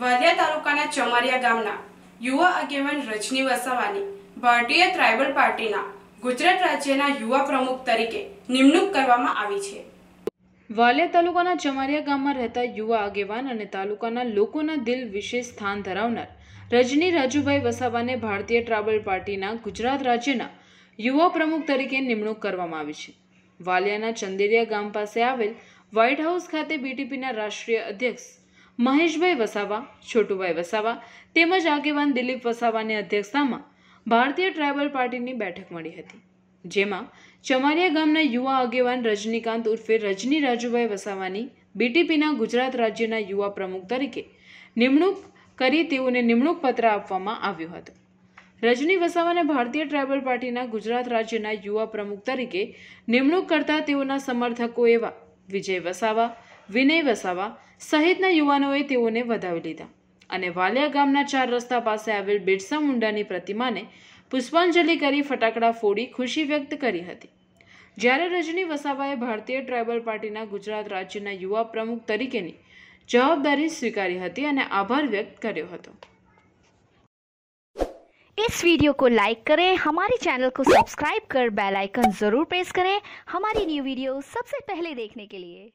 વાલિયા તાલુકાના ચમારિયા ગામના યુવા આગેવાન રજની વસાવાની ભારતીય ટ્રાઇબલ પાર્ટીના ગુજરાત રાજ્યના યુવા પ્રમુખ તરીકે નિમણૂક કરવામાં આવી છે વાલિયા તાલુકાના ચમારિયા ગામમાં રહેતા યુવા આગેવાન અને તાલુકાના લોકોના દિલ વિશેષ સ્થાન ધરાવનાર રજની રાજુભાઈ વસાવાને ભારતીય ટ્રાઇબલ પાર્ટીના ગુજરાત રાજ્યના યુવા પ્રમુખ તરીકે નિમણૂક કરવામાં આવી છે વાલિયાના ચંદેરિયા ગામ પાસે આવેલ વ્હાઇટ હાઉસ ખાતે બીટીપીના રાષ્ટ્રીય અધ્યક્ષ મહેશભાઈ વસાવા છોટુભાઈ વસાવા તેમજ આગેવાન દિલીપ વસાવાની અધ્યક્ષતામાં ભારતીય ટ્રાઇબલ પાર્ટીની બેઠક મળી હતી જેમાં ચમારિયા ગામના યુવા આગેવાન રજનીકાંત ઉર્ફે રજની રાજુભાઈ વસાવાની બીટીપીના ગુજરાત રાજ્યના યુવા પ્રમુખ તરીકે નિમણૂક કરી તેઓને નિમણૂક પત્ર આપવામાં આવ્યું હતું રજની વસાવાને ભારતીય ટ્રાઇબલ પાર્ટીના ગુજરાત રાજ્યના યુવા પ્રમુખ તરીકે નિમણૂક કરતા તેઓના સમર્થકો એવા વિજય વસાવા વિનય વસાવા સહિતના યુવાનોએ તેઓને વધાવી લીધા અને વાલિયા ગામના ચાર રસ્તા પાસે આવેલ બિરસા મુંડાની પ્રતિમાને પુષ્પાંજલિ કરી ફટાકડા ફોડી ખુશી વ્યક્ત કરી હતી જ્યારે રજની વસાવાએ ભારતીય ટ્રાઇબલ પાર્ટીના ગુજરાત રાજ્યના યુવા પ્રમુખ તરીકેની જવાબદારી સ્વીકારી હતી અને આભાર વ્યક્ત કર્યો હતો इस वीडियो को लाइक करें हमारे चैनल को सब्सक्राइब कर बेल आइकन ज़रूर प्रेस करें हमारी न्यू वीडियो सबसे पहले देखने के लिए